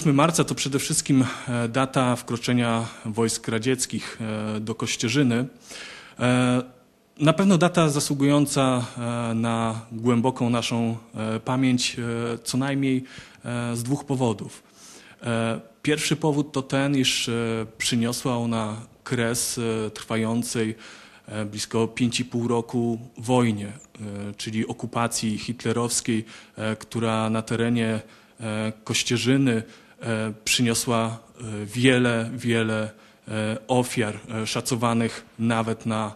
8 marca to przede wszystkim e, data wkroczenia wojsk radzieckich e, do Kościerzyny. E, na pewno data zasługująca na głęboką naszą pamięć, co najmniej z dwóch powodów. Pierwszy powód to ten, iż przyniosła ona kres trwającej blisko 5,5 roku wojnie, czyli okupacji hitlerowskiej, która na terenie Kościerzyny E, przyniosła e, wiele, wiele e, ofiar, szacowanych nawet na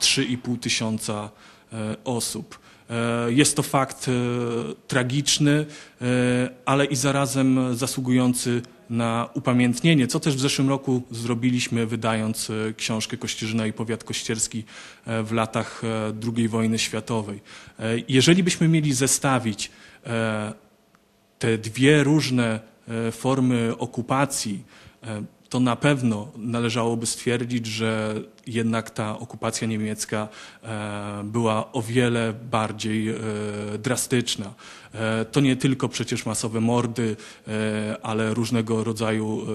3,5 tysiąca osób. Jest to fakt tragiczny, ale i zarazem zasługujący na upamiętnienie, co też w zeszłym roku zrobiliśmy, wydając książkę Kościerzyna i Powiat Kościerski w latach II wojny światowej. Jeżeli byśmy mieli zestawić te dwie różne E, formy okupacji, e, to na pewno należałoby stwierdzić, że jednak ta okupacja niemiecka e, była o wiele bardziej drastyczna. To nie tylko przecież masowe mordy, ale różnego rodzaju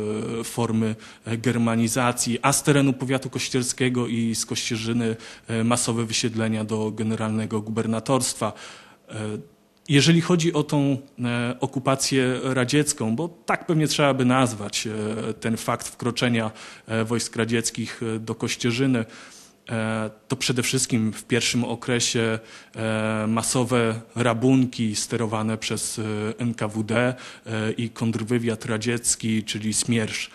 formy germanizacji, a z terenu powiatu kościerskiego i z Kościerzyny masowe wysiedlenia do generalnego gubernatorstwa jeżeli chodzi o tą e, okupację radziecką, bo tak pewnie trzeba by nazwać e, ten fakt wkroczenia e, wojsk radzieckich do Kościerzyny, to przede wszystkim w pierwszym okresie masowe rabunki sterowane przez NKWD i kontrwywiad radziecki, czyli Smiersz.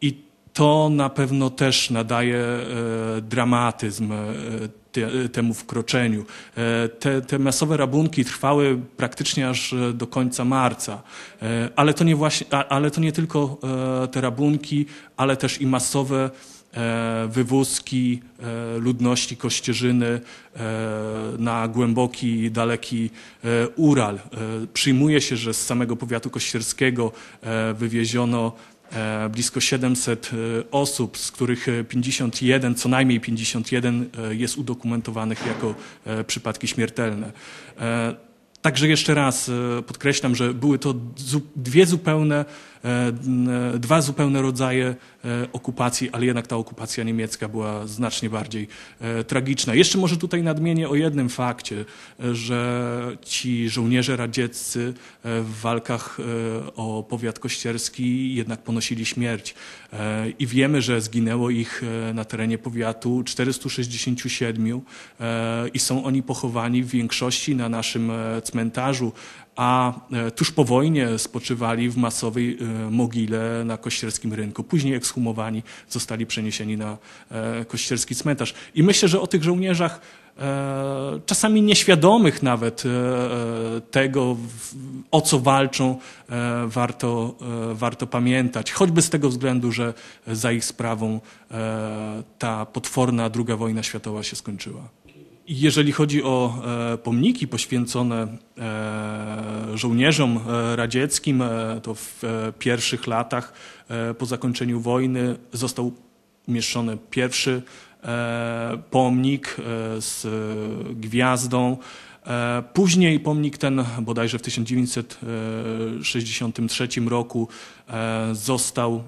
I to na pewno też nadaje dramatyzm te, temu wkroczeniu. E, te, te, masowe rabunki trwały praktycznie aż e, do końca marca, e, ale to nie, właśnie, ale to nie tylko te rabunki, ale też i masowe wywózki ludności Kościerzyny na głęboki i daleki Ural. Przyjmuje się, że z samego powiatu kościerskiego wywieziono E, blisko 700 e, osób, z których 51, e, co najmniej 51 jest udokumentowanych jako przypadki śmiertelne. Także jeszcze raz podkreślam, że były to dwie zupełne E, e, dwa zupełne rodzaje e, okupacji, ale jednak ta okupacja niemiecka była znacznie bardziej tragiczna. Jeszcze może tutaj nadmienię o jednym fakcie, że ci żołnierze radzieccy w walkach o powiat kościerski jednak ponosili śmierć i wiemy, że zginęło ich na terenie powiatu 467 i są oni pochowani w większości na naszym cmentarzu a e, tuż po wojnie spoczywali w masowej e, mogile na kościerskim rynku. Później ekshumowani zostali przeniesieni na e, kościerski cmentarz. I myślę, że o tych żołnierzach czasami nieświadomych nawet tego, o co walczą, warto, warto pamiętać. Choćby z tego względu, że za ich sprawą ta potworna II wojna światowa się skończyła. Jeżeli chodzi o e, pomniki poświęcone e, żołnierzom e, radzieckim, to w pierwszych latach po zakończeniu wojny został umieszczony pierwszy pomnik z gwiazdą. Później pomnik ten, bodajże w 1963 roku, został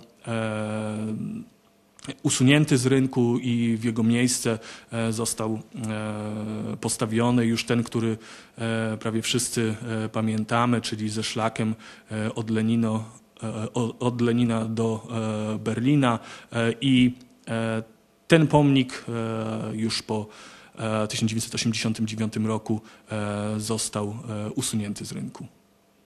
usunięty z rynku i w jego miejsce e, został e, postawiony już ten, który e, prawie wszyscy pamiętamy, czyli ze szlakiem od, Lenino, od Lenina do Berlina i ten pomnik już po 1989 roku został usunięty z rynku.